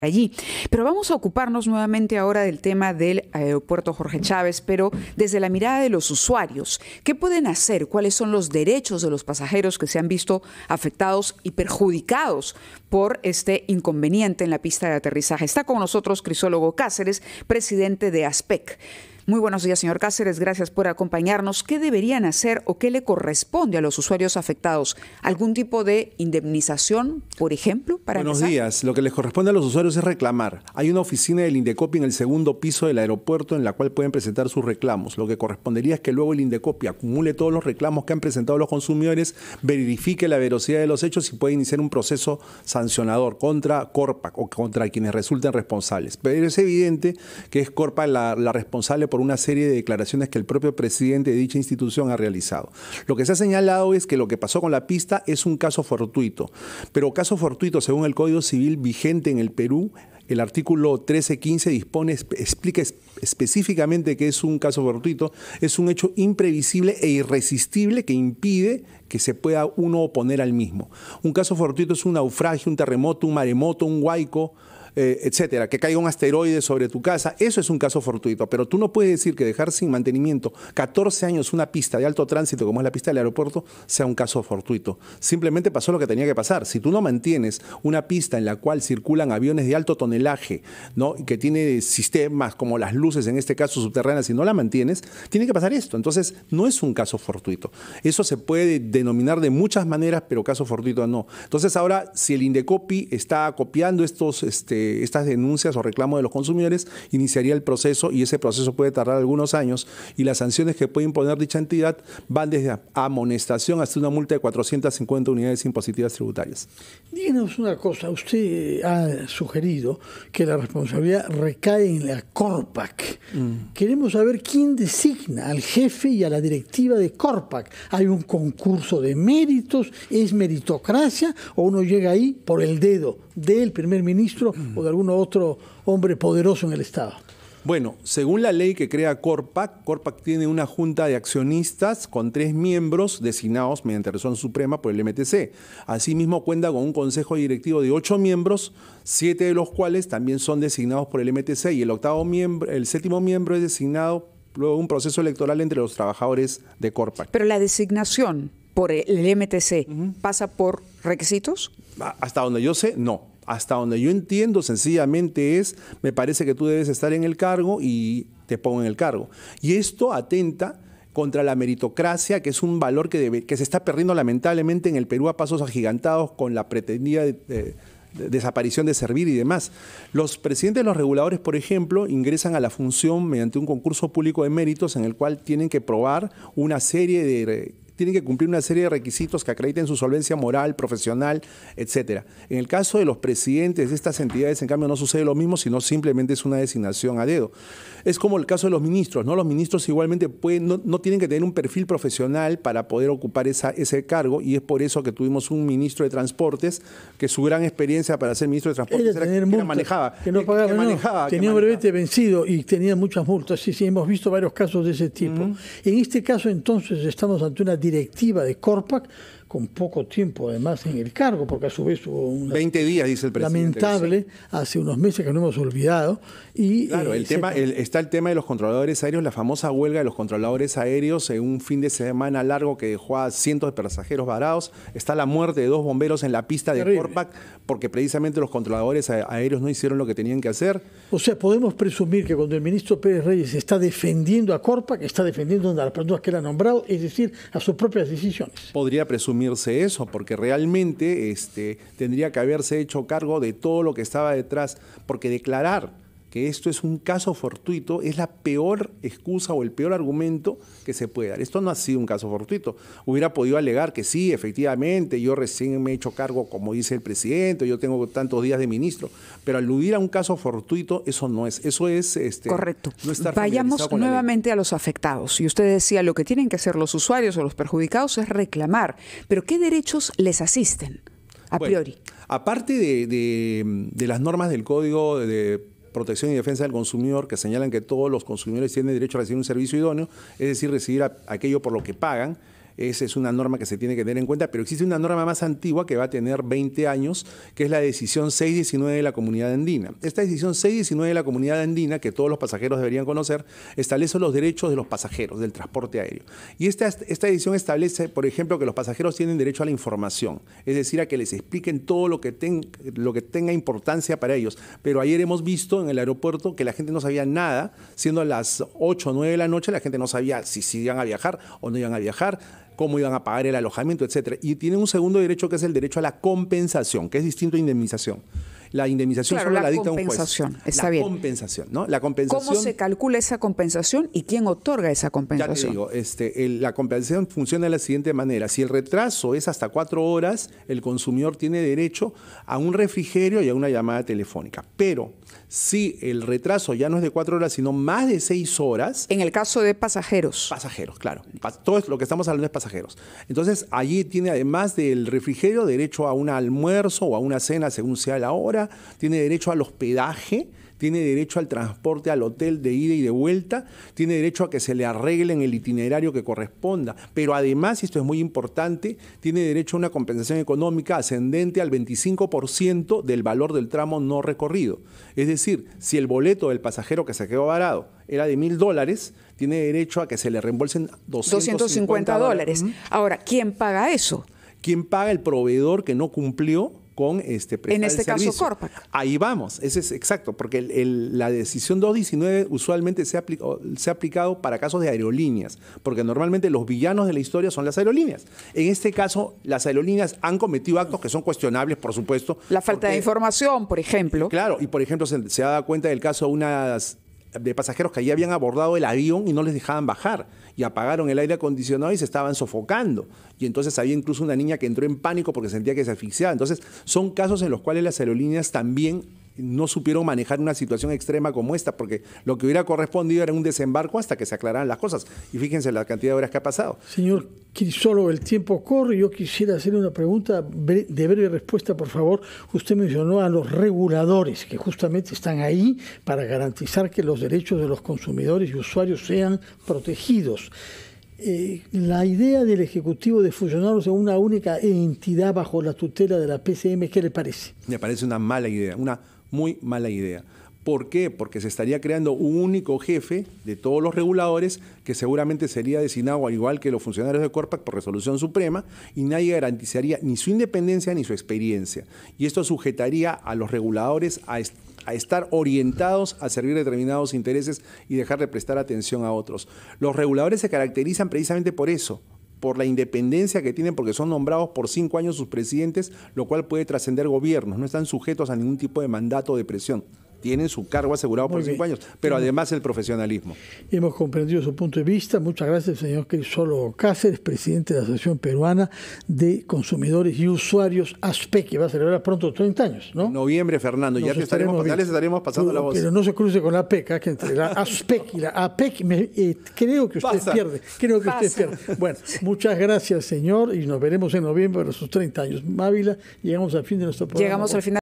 allí. Pero vamos a ocuparnos nuevamente ahora del tema del aeropuerto Jorge Chávez, pero desde la mirada de los usuarios. ¿Qué pueden hacer? ¿Cuáles son los derechos de los pasajeros que se han visto afectados y perjudicados por este inconveniente en la pista de aterrizaje? Está con nosotros Crisólogo Cáceres, presidente de ASPEC. Muy buenos días, señor Cáceres. Gracias por acompañarnos. ¿Qué deberían hacer o qué le corresponde a los usuarios afectados? ¿Algún tipo de indemnización, por ejemplo? Para buenos días. Lo que les corresponde a los usuarios es reclamar. Hay una oficina del Indecopi en el segundo piso del aeropuerto en la cual pueden presentar sus reclamos. Lo que correspondería es que luego el Indecopi acumule todos los reclamos que han presentado los consumidores, verifique la velocidad de los hechos y puede iniciar un proceso sancionador contra Corpac o contra quienes resulten responsables. Pero es evidente que es Corpac la, la responsable por una serie de declaraciones que el propio presidente de dicha institución ha realizado. Lo que se ha señalado es que lo que pasó con la pista es un caso fortuito, pero caso fortuito según el Código Civil vigente en el Perú el artículo 1315 dispone, explica específicamente que es un caso fortuito, es un hecho imprevisible e irresistible que impide que se pueda uno oponer al mismo. Un caso fortuito es un naufragio, un terremoto, un maremoto, un huaico, eh, etcétera, que caiga un asteroide sobre tu casa, eso es un caso fortuito, pero tú no puedes decir que dejar sin mantenimiento 14 años una pista de alto tránsito como es la pista del aeropuerto sea un caso fortuito. Simplemente pasó lo que tenía que pasar. Si tú no mantienes una pista en la cual circulan aviones de alto tonelaje, ¿no? que tiene sistemas como las luces, en este caso subterráneas, si no la mantienes, tiene que pasar esto. Entonces, no es un caso fortuito. Eso se puede denominar de muchas maneras, pero caso fortuito no. Entonces, ahora, si el Indecopi está copiando estos... Este, estas denuncias o reclamos de los consumidores, iniciaría el proceso y ese proceso puede tardar algunos años y las sanciones que puede imponer dicha entidad van desde amonestación hasta una multa de 450 unidades impositivas tributarias. Díganos una cosa, usted ha sugerido que la responsabilidad recae en la CORPAC. Mm. Queremos saber quién designa al jefe y a la directiva de CORPAC. ¿Hay un concurso de méritos? ¿Es meritocracia o uno llega ahí por el dedo? del primer ministro mm. o de algún otro hombre poderoso en el Estado? Bueno, según la ley que crea Corpac, Corpac tiene una junta de accionistas con tres miembros designados mediante resolución suprema por el MTC. Asimismo, cuenta con un consejo directivo de ocho miembros, siete de los cuales también son designados por el MTC y el, octavo miembro, el séptimo miembro es designado luego de un proceso electoral entre los trabajadores de Corpac. Pero la designación por el MTC, ¿pasa por requisitos? Hasta donde yo sé, no. Hasta donde yo entiendo, sencillamente es, me parece que tú debes estar en el cargo y te pongo en el cargo. Y esto atenta contra la meritocracia, que es un valor que, debe, que se está perdiendo lamentablemente en el Perú a pasos agigantados con la pretendida desaparición de servir y demás. Los presidentes de los reguladores, por ejemplo, ingresan a la función mediante un concurso público de méritos en el cual tienen que probar una serie de tienen que cumplir una serie de requisitos que acrediten su solvencia moral, profesional, etc. En el caso de los presidentes de estas entidades, en cambio, no sucede lo mismo, sino simplemente es una designación a dedo. Es como el caso de los ministros, ¿no? Los ministros igualmente no, tienen que tener un perfil profesional para poder ocupar esa, ese cargo y es por eso que tuvimos un ministro de Transportes que su gran experiencia para ser ministro de Transportes era, que, manejaba. Que no pagaba, que manejaba tenía brevete vencido y tenía muchas multas. Sí, sí, hemos visto varios casos de ese tipo. En este caso, entonces, estamos ante una directiva de Corpac con poco tiempo además en el cargo, porque a su vez hubo un... 20 días, dice el presidente. Lamentable, hace unos meses que no hemos olvidado. Y, claro, eh, el tema, está el tema de los controladores aéreos, la famosa huelga de los controladores aéreos en un fin de semana largo que dejó a cientos de pasajeros varados. Está la muerte de dos bomberos en la pista de Corpac, porque precisamente los controladores aéreos no hicieron lo que tenían que hacer. O sea, podemos presumir que cuando el ministro Pérez Reyes está defendiendo a Corpac, está defendiendo a las personas que él ha nombrado, es decir, a sus propias decisiones. Podría presumir eso, porque realmente este, tendría que haberse hecho cargo de todo lo que estaba detrás, porque declarar esto es un caso fortuito es la peor excusa o el peor argumento que se puede dar. Esto no ha sido un caso fortuito. Hubiera podido alegar que sí, efectivamente, yo recién me he hecho cargo, como dice el presidente, yo tengo tantos días de ministro, pero aludir a un caso fortuito, eso no es. Eso es... Este, Correcto. Vayamos nuevamente a los afectados. Y usted decía, lo que tienen que hacer los usuarios o los perjudicados es reclamar. Pero ¿qué derechos les asisten a priori? Aparte de, de las normas del Código de Protección y Defensa del Consumidor que señalan que todos los consumidores tienen derecho a recibir un servicio idóneo, es decir, recibir aquello por lo que pagan esa es una norma que se tiene que tener en cuenta, pero existe una norma más antigua que va a tener 20 años, que es la decisión 619 de la comunidad andina. Esta decisión 619 de la comunidad andina, que todos los pasajeros deberían conocer, establece los derechos de los pasajeros del transporte aéreo. Y esta, esta decisión establece, por ejemplo, que los pasajeros tienen derecho a la información, es decir, a que les expliquen todo lo que, tenga importancia para ellos. Pero ayer hemos visto en el aeropuerto que la gente no sabía nada, siendo a las 8 o 9 de la noche la gente no sabía si, si iban a viajar o no iban a viajar cómo iban a pagar el alojamiento, etcétera. Y tienen un segundo derecho que es el derecho a la compensación, que es distinto a indemnización. La indemnización solo la, dicta un juez. La compensación, está bien. compensación, ¿no? La compensación. ¿Cómo se calcula esa compensación y quién otorga esa compensación? Ya digo, este, la compensación funciona de la siguiente manera. Si el retraso es hasta cuatro horas, el consumidor tiene derecho a un refrigerio y a una llamada telefónica. Pero si el retraso ya no es de cuatro horas, sino más de seis horas. En el caso de pasajeros. Pasajeros, claro. Todo lo que estamos hablando es pasajeros. Entonces, allí tiene además del refrigerio derecho a un almuerzo o a una cena según sea la hora tiene derecho al hospedaje, tiene derecho al transporte al hotel de ida y de vuelta, tiene derecho a que se le arreglen el itinerario que corresponda. Pero además, y esto es muy importante, tiene derecho a una compensación económica ascendente al 25% del valor del tramo no recorrido. Es decir, si el boleto del pasajero que se quedó varado era de mil dólares, tiene derecho a que se le reembolsen 250, dólares. dólares. Ahora, ¿quién paga eso? ¿Quién paga el proveedor que no cumplió? con este En este caso, servicio. Ahí vamos, ese es exacto, porque la decisión 219 usualmente se ha, aplicado para casos de aerolíneas, porque normalmente los villanos de la historia son las aerolíneas. En este caso, las aerolíneas han cometido actos que son cuestionables, por supuesto. La falta de información, por ejemplo. Claro, y por ejemplo, se, se ha dado cuenta del caso de unas de pasajeros que ya habían abordado el avión y no les dejaban bajar. Y apagaron el aire acondicionado y se estaban sofocando. Y entonces había incluso una niña que entró en pánico porque sentía que se asfixiaba. Entonces son casos en los cuales las aerolíneas también no supieron manejar una situación extrema como esta, porque lo que hubiera correspondido era un desembarco hasta que se aclararan las cosas. Y fíjense la cantidad de horas que ha pasado. Señor solo el tiempo corre. Yo quisiera hacer una pregunta de breve respuesta, por favor. Usted mencionó a los reguladores que justamente están ahí para garantizar que los derechos de los consumidores y usuarios sean protegidos. Eh, la idea del Ejecutivo de fusionarlos en una única entidad bajo la tutela de la PCM, ¿qué le parece? Me parece una mala idea, una muy mala idea. ¿Por qué? Porque se estaría creando un único jefe de todos los reguladores que seguramente sería designado al igual que los funcionarios de Corpac por resolución suprema y nadie garantizaría ni su independencia ni su experiencia. Y esto sujetaría a los reguladores a, a estar orientados a servir determinados intereses y dejar de prestar atención a otros. Los reguladores se caracterizan precisamente por eso, por la independencia que tienen porque son nombrados por cinco años sus presidentes, lo cual puede trascender gobiernos, no están sujetos a ningún tipo de mandato de presión tienen su cargo asegurado por cinco años, pero además el profesionalismo. Hemos comprendido su punto de vista. Muchas gracias, señor Crisolo Cáceres, presidente de la Asociación Peruana de Consumidores y Usuarios ASPEC, que va a celebrar pronto 30 años, ¿no? noviembre, Fernando, ya, les estaremos pasando la voz. Pero no se cruce con la APEC, que entre la ASPEC y la APEC, eh, creo que usted pierde. Creo que usted pierde. Bueno, muchas gracias, señor, y nos veremos en noviembre de sus 30 años. Mávila, llegamos al fin de nuestro programa. Llegamos al final.